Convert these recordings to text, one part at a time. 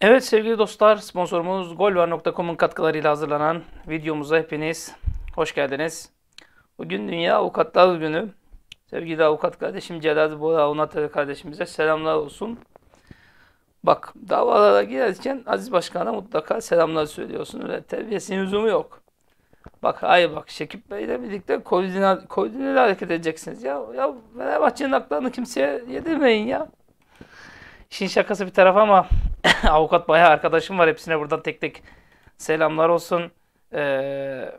Evet sevgili dostlar sponsorumuz golvar.com'un katkılarıyla hazırlanan videomuza hepiniz hoş geldiniz. Bugün Dünya Avukatlar Günü. Sevgili avukat kardeşim Celal Bora Unatır kardeşimize selamlar olsun. Bak davalara girerken Aziz Başkan'a mutlaka selamlar söylüyorsun. Öyle terbiyesinin uzumu yok. Bak ay bak Şekip Bey'le birlikte koordineli, koordineli hareket edeceksiniz. Ya, ya Fenerbahçe'nin haklarını kimseye yedirmeyin ya. İşin şakası bir taraf ama Avukat bayağı arkadaşım var. Hepsine buradan tek tek selamlar olsun. Ee,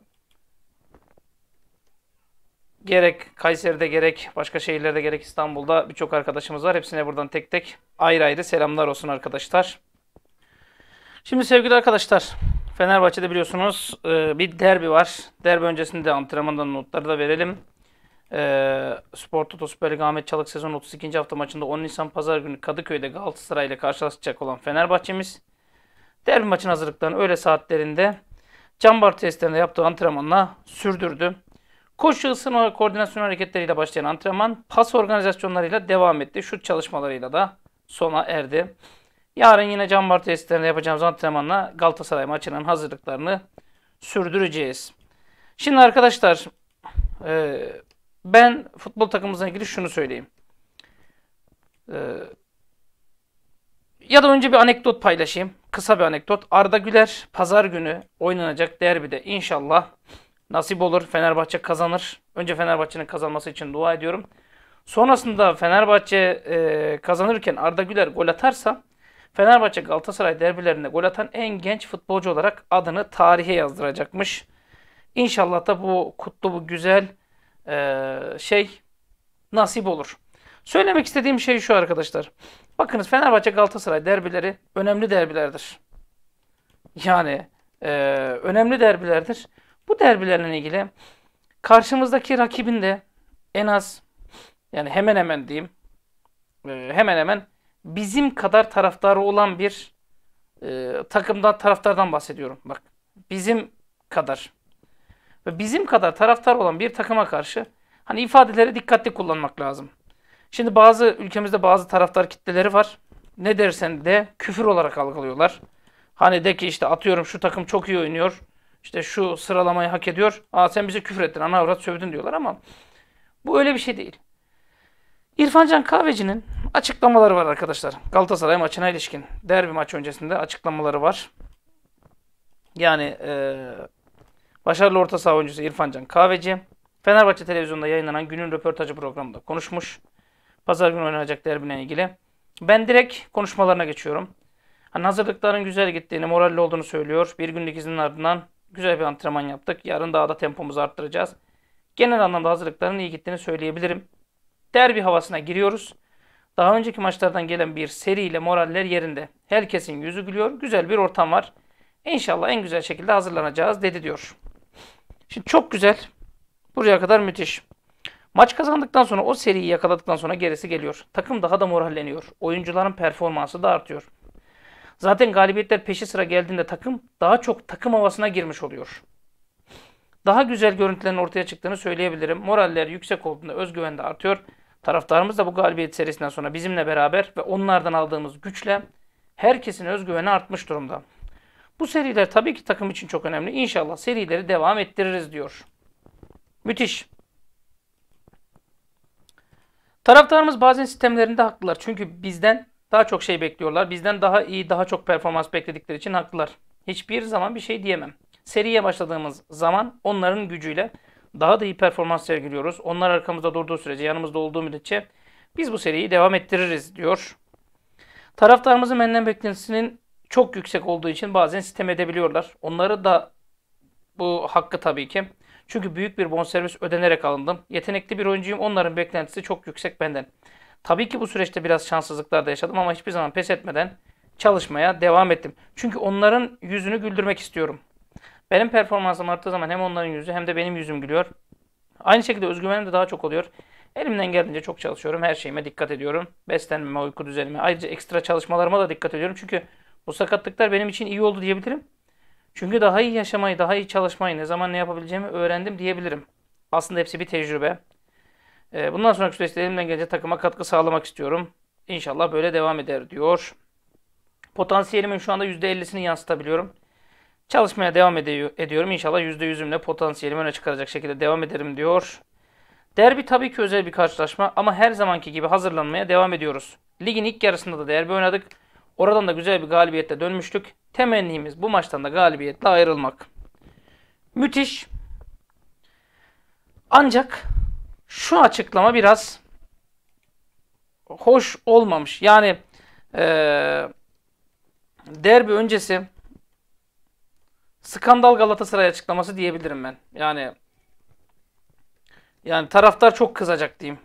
gerek Kayseri'de gerek başka şehirlerde gerek İstanbul'da birçok arkadaşımız var. Hepsine buradan tek tek ayrı ayrı selamlar olsun arkadaşlar. Şimdi sevgili arkadaşlar Fenerbahçe'de biliyorsunuz e, bir derbi var. Derbi öncesinde antrenmandan notları da verelim. E, Spor Toto Süper Lig Ahmet Çalık sezon 32. hafta maçında 10 Nisan Pazar günü Kadıköy'de Galatasaray ile karşılaşacak olan Fenerbahçe'miz derbi maçın hazırlıklarını öğle saatlerinde Cambar testlerinde yaptığı antrenmanla sürdürdü. Koşu ısınma koordinasyon hareketleriyle başlayan antrenman pas organizasyonlarıyla devam etti. Şut çalışmalarıyla da sona erdi. Yarın yine Cambar testlerinde yapacağımız antrenmanla Galatasaray maçının hazırlıklarını sürdüreceğiz. Şimdi arkadaşlar e, ben futbol takımımızla ilgili şunu söyleyeyim. Ee, ya da önce bir anekdot paylaşayım. Kısa bir anekdot. Arda Güler pazar günü oynanacak derbide inşallah nasip olur. Fenerbahçe kazanır. Önce Fenerbahçe'nin kazanması için dua ediyorum. Sonrasında Fenerbahçe e, kazanırken Arda Güler gol atarsa Fenerbahçe Galatasaray derbilerinde gol atan en genç futbolcu olarak adını tarihe yazdıracakmış. İnşallah da bu kutlu, bu güzel e, şey nasip olur. Söylemek istediğim şey şu arkadaşlar. Bakınız Fenerbahçe Galatasaray derbileri önemli derbilerdir. Yani e, önemli derbilerdir. Bu derbilerle ilgili karşımızdaki rakibin de en az yani hemen hemen diyeyim e, hemen hemen bizim kadar taraftarı olan bir e, takımdan taraftardan bahsediyorum. Bak bizim kadar ve bizim kadar taraftar olan bir takıma karşı hani ifadelere dikkatli kullanmak lazım. Şimdi bazı ülkemizde bazı taraftar kitleleri var. Ne dersen de küfür olarak algılıyorlar. Hani de ki işte atıyorum şu takım çok iyi oynuyor. İşte şu sıralamayı hak ediyor. Aa sen bize küfür ettin, ana avrat sövdün diyorlar ama bu öyle bir şey değil. İrfancan Kahveci'nin açıklamaları var arkadaşlar. Galatasaray maçına ilişkin. Derbi maç öncesinde açıklamaları var. Yani e, Başarılı orta saha oyuncusu İrfan Can Kahveci. Fenerbahçe televizyonda yayınlanan günün röportajı programında konuşmuş. Pazar günü oynanacak derbine ilgili. Ben direkt konuşmalarına geçiyorum. Hani hazırlıkların güzel gittiğini, moralli olduğunu söylüyor. Bir günlük iznin ardından güzel bir antrenman yaptık. Yarın daha da tempomuzu arttıracağız. Genel anlamda hazırlıkların iyi gittiğini söyleyebilirim. Derbi havasına giriyoruz. Daha önceki maçlardan gelen bir seriyle moraller yerinde. Herkesin yüzü gülüyor. Güzel bir ortam var. İnşallah en güzel şekilde hazırlanacağız dedi diyor. Şimdi çok güzel. Buraya kadar müthiş. Maç kazandıktan sonra o seriyi yakaladıktan sonra gerisi geliyor. Takım daha da moralleniyor. Oyuncuların performansı da artıyor. Zaten galibiyetler peşi sıra geldiğinde takım daha çok takım havasına girmiş oluyor. Daha güzel görüntülerin ortaya çıktığını söyleyebilirim. Moraller yüksek olduğunda özgüven de artıyor. Taraftarımız da bu galibiyet serisinden sonra bizimle beraber ve onlardan aldığımız güçle herkesin özgüveni artmış durumda. Bu seriler tabii ki takım için çok önemli. İnşallah serileri devam ettiririz diyor. Müthiş. Taraftarımız bazen sistemlerinde haklılar. Çünkü bizden daha çok şey bekliyorlar. Bizden daha iyi, daha çok performans bekledikleri için haklılar. Hiçbir zaman bir şey diyemem. Seriye başladığımız zaman onların gücüyle daha da iyi performans sergiliyoruz. Onlar arkamızda durduğu sürece, yanımızda olduğu müddetçe biz bu seriyi devam ettiririz diyor. Taraftarımızın benden beklentisinin çok yüksek olduğu için bazen sitem edebiliyorlar. Onları da bu hakkı tabii ki. Çünkü büyük bir bonservis ödenerek alındım. Yetenekli bir oyuncuyum. Onların beklentisi çok yüksek benden. Tabii ki bu süreçte biraz şanssızlıklar da yaşadım ama hiçbir zaman pes etmeden çalışmaya devam ettim. Çünkü onların yüzünü güldürmek istiyorum. Benim performansım arttığı zaman hem onların yüzü hem de benim yüzüm gülüyor. Aynı şekilde özgüvenim de daha çok oluyor. Elimden geldiğince çok çalışıyorum. Her şeyime dikkat ediyorum. Beslenmeme, uyku düzenime, ayrıca ekstra çalışmalarıma da dikkat ediyorum. Çünkü bu sakatlıklar benim için iyi oldu diyebilirim. Çünkü daha iyi yaşamayı, daha iyi çalışmayı, ne zaman ne yapabileceğimi öğrendim diyebilirim. Aslında hepsi bir tecrübe. Ee, bundan sonraki süreçte elimden gelince takıma katkı sağlamak istiyorum. İnşallah böyle devam eder diyor. Potansiyelimin şu anda %50'sini yansıtabiliyorum. Çalışmaya devam ediyorum. İnşallah %100'ümle potansiyelimi öne çıkaracak şekilde devam ederim diyor. Derbi tabii ki özel bir karşılaşma ama her zamanki gibi hazırlanmaya devam ediyoruz. Ligin ilk yarısında da derbi oynadık. Oradan da güzel bir galibiyette dönmüştük. Temennimiz bu maçtan da galibiyetle ayrılmak. Müthiş. Ancak şu açıklama biraz hoş olmamış. Yani e, derbi öncesi skandal Galatasaray açıklaması diyebilirim ben. Yani yani taraftar çok kızacak diyeyim.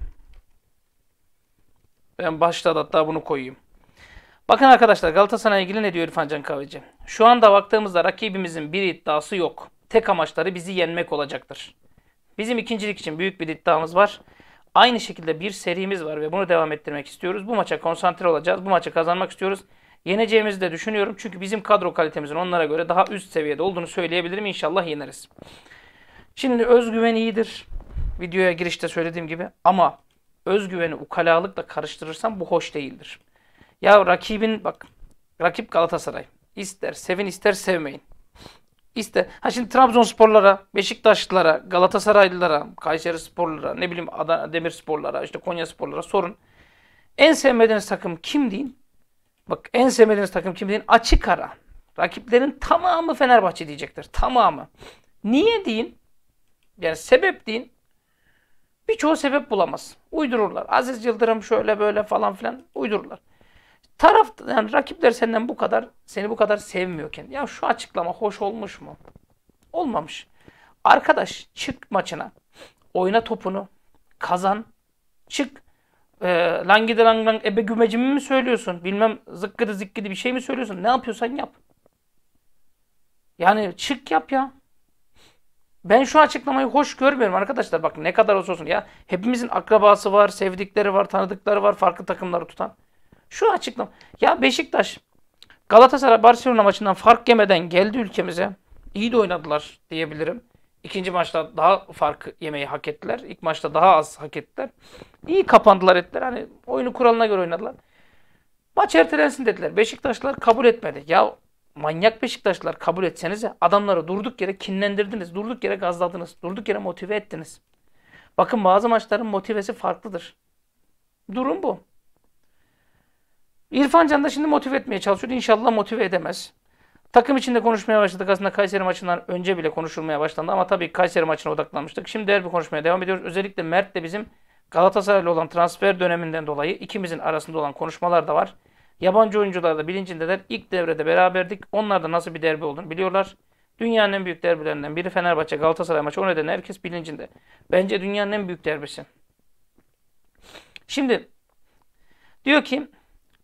Ben başta hatta bunu koyayım. Bakın arkadaşlar Galatasaray'a ilgili ne diyor İrfan Can Kahveci? Şu anda baktığımızda rakibimizin bir iddiası yok. Tek amaçları bizi yenmek olacaktır. Bizim ikincilik için büyük bir iddiamız var. Aynı şekilde bir serimiz var ve bunu devam ettirmek istiyoruz. Bu maça konsantre olacağız. Bu maça kazanmak istiyoruz. Yeneceğimizi de düşünüyorum. Çünkü bizim kadro kalitemizin onlara göre daha üst seviyede olduğunu söyleyebilirim. İnşallah yeneriz. Şimdi özgüven iyidir. Videoya girişte söylediğim gibi. Ama özgüveni ukalalıkla karıştırırsam bu hoş değildir. Ya rakibin bak rakip Galatasaray. İster sevin ister sevmeyin. İste. Ha şimdi Trabzonsporlara, Beşiktaşlılara, Galatasaraylılara, Kayseri sporlara, ne bileyim Adana Demirsporlara, işte Konya sporlara sorun. En sevmediğiniz takım kim deyin? Bak en sevmediğiniz takım kim deyin? Açık ara. Rakiplerin tamamı Fenerbahçe diyecektir. Tamamı. Niye deyin? Yani sebep deyin. Birçoğu sebep bulamaz. Uydururlar. Aziz Yıldırım şöyle böyle falan filan uydururlar. Taraf yani rakipler senden bu kadar seni bu kadar sevmiyorken ya şu açıklama hoş olmuş mu? Olmamış. Arkadaş çık maçına. Oyna topunu. Kazan. Çık. E, ee, langidi lang lang ebe gümecimi mi söylüyorsun? Bilmem zıkkıdı zikkidi bir şey mi söylüyorsun? Ne yapıyorsan yap. Yani çık yap ya. Ben şu açıklamayı hoş görmüyorum arkadaşlar. Bak ne kadar olsun ya. Hepimizin akrabası var, sevdikleri var, tanıdıkları var, farklı takımları tutan. Şu açıklam. Ya Beşiktaş Galatasaray Barcelona maçından fark yemeden geldi ülkemize. İyi de oynadılar diyebilirim. İkinci maçta daha fark yemeyi hak ettiler. İlk maçta daha az hak ettiler. İyi kapandılar ettiler. Hani oyunu kuralına göre oynadılar. Maç ertelensin dediler. Beşiktaşlar kabul etmedi. Ya manyak Beşiktaşlar kabul etsenize adamları durduk yere kinlendirdiniz. Durduk yere gazladınız. Durduk yere motive ettiniz. Bakın bazı maçların motivesi farklıdır. Durum bu. İrfan Can da şimdi motive etmeye çalışıyor. İnşallah motive edemez. Takım içinde konuşmaya başladık. Aslında Kayseri maçından önce bile konuşulmaya başlandı ama tabii Kayseri maçına odaklanmıştık. Şimdi derbi konuşmaya devam ediyoruz. Özellikle Mert de bizim Galatasaray'la olan transfer döneminden dolayı ikimizin arasında olan konuşmalar da var. Yabancı oyuncular da bilincindeler. İlk devrede beraberdik. Onlar da nasıl bir derbi olduğunu biliyorlar. Dünyanın en büyük derbilerinden biri Fenerbahçe Galatasaray maçı. O nedenle herkes bilincinde. Bence dünyanın en büyük derbisi. Şimdi diyor ki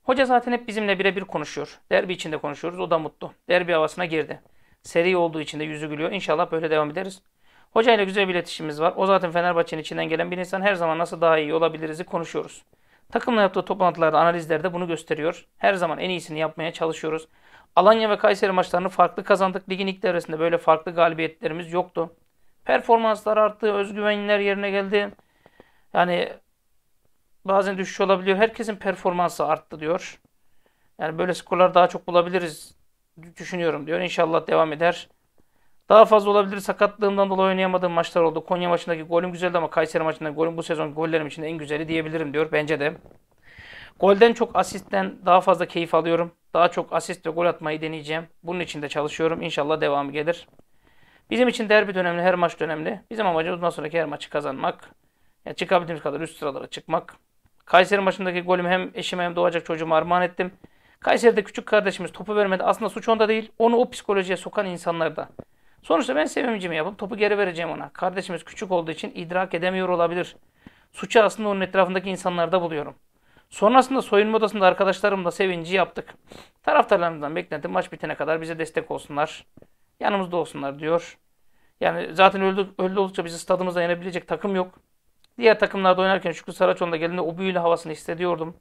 Hoca zaten hep bizimle birebir konuşuyor. Derbi içinde konuşuyoruz. O da mutlu. Derbi havasına girdi. Seri olduğu için de yüzü gülüyor. İnşallah böyle devam ederiz. Hocayla güzel bir iletişimimiz var. O zaten Fenerbahçe'nin içinden gelen bir insan. Her zaman nasıl daha iyi olabiliriz'i konuşuyoruz. Takımla yaptığı toplantılarda, analizlerde bunu gösteriyor. Her zaman en iyisini yapmaya çalışıyoruz. Alanya ve Kayseri maçlarını farklı kazandık. Ligin ilk devresinde böyle farklı galibiyetlerimiz yoktu. Performanslar arttı, özgüvenler yerine geldi. Yani Bazen düşüş olabiliyor. Herkesin performansı arttı diyor. Yani böyle skorlar daha çok bulabiliriz düşünüyorum diyor. İnşallah devam eder. Daha fazla olabilir. Sakatlığımdan dolayı oynayamadığım maçlar oldu. Konya maçındaki golüm güzeldi ama Kayseri maçındaki golüm bu sezon gollerim içinde en güzeli diyebilirim diyor. Bence de. Golden çok asistten daha fazla keyif alıyorum. Daha çok asist ve gol atmayı deneyeceğim. Bunun için de çalışıyorum. İnşallah devamı gelir. Bizim için derbi önemli, her maç önemli. Bizim amacımız bundan sonraki her maçı kazanmak. Yani çıkabildiğimiz kadar üst sıralara çıkmak. Kayseri maçındaki golüm hem eşime hem doğacak çocuğuma armağan ettim. Kayseri'de küçük kardeşimiz topu vermedi. Aslında suç onda değil. Onu o psikolojiye sokan insanlarda. Sonuçta ben sevimcimi yapıp topu geri vereceğim ona. Kardeşimiz küçük olduğu için idrak edemiyor olabilir. Suçu aslında onun etrafındaki insanlarda buluyorum. Sonrasında soyunma odasında arkadaşlarımla sevinci yaptık. Taraftarlarımızdan beklentim maç bitene kadar bize destek olsunlar. Yanımızda olsunlar diyor. Yani zaten öldü, öldü oldukça bizi stadımıza yenebilecek takım yok. Diğer takımlarda oynarken Şükrü Saraçoğlu'nda geldiğinde o büyülü havasını hissediyordum.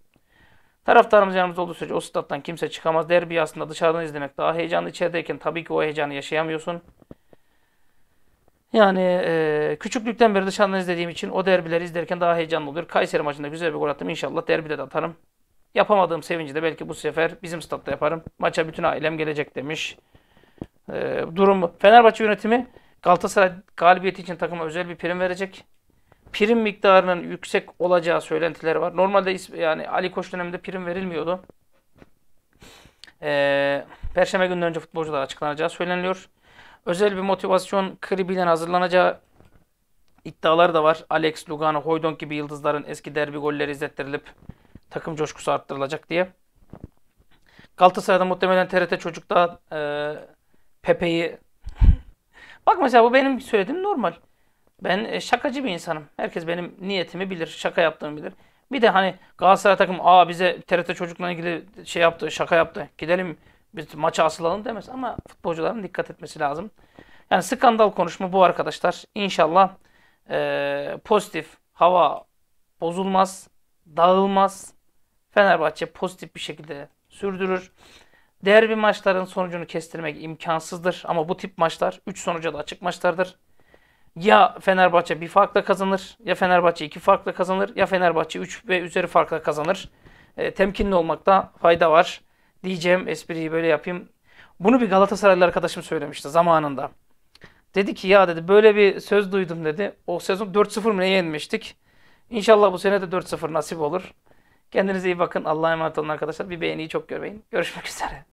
Taraftarımız yanımızda olduğu sürece o stat'tan kimse çıkamaz. Derbi aslında dışarıdan izlemek daha heyecanlı. İçerideyken tabii ki o heyecanı yaşayamıyorsun. Yani e, küçüklükten beri dışarıdan izlediğim için o derbileri izlerken daha heyecanlı oluyor. Kayseri maçında güzel bir gol attım. İnşallah derbide de atarım. Yapamadığım sevinci de belki bu sefer bizim statta yaparım. Maça bütün ailem gelecek demiş. E, durum Fenerbahçe yönetimi Galatasaray galibiyeti için takıma özel bir prim verecek prim miktarının yüksek olacağı söylentileri var. Normalde yani Ali Koç döneminde prim verilmiyordu. Ee, Perşembe günden önce futbolcular açıklanacağı söyleniliyor. Özel bir motivasyon kribiyle hazırlanacağı iddiaları da var. Alex, Lugano, Hoydonk gibi yıldızların eski derbi golleri izlettirilip takım coşkusu arttırılacak diye. Galatasaray'da muhtemelen TRT Çocuk'ta e, Pepe'yi Bak mesela bu benim söylediğim normal. Ben e, şakacı bir insanım. Herkes benim niyetimi bilir, şaka yaptığımı bilir. Bir de hani Galatasaray takım aa bize TRT çocuklarla ilgili şey yaptı, şaka yaptı. Gidelim biz maça asılalım demez ama futbolcuların dikkat etmesi lazım. Yani skandal konuşma bu arkadaşlar. İnşallah e, pozitif hava bozulmaz, dağılmaz. Fenerbahçe pozitif bir şekilde sürdürür. Derbi maçların sonucunu kestirmek imkansızdır ama bu tip maçlar 3 sonuca da açık maçlardır ya Fenerbahçe bir farkla kazanır, ya Fenerbahçe iki farkla kazanır, ya Fenerbahçe 3 ve üzeri farkla kazanır. E, temkinli olmakta fayda var diyeceğim espriyi böyle yapayım. Bunu bir Galatasaraylı arkadaşım söylemişti zamanında. Dedi ki ya dedi böyle bir söz duydum dedi. O sezon 4-0 mı yenmiştik? İnşallah bu sene de 4-0 nasip olur. Kendinize iyi bakın. Allah'a emanet olun arkadaşlar. Bir beğeniyi çok görmeyin. Görüşmek üzere.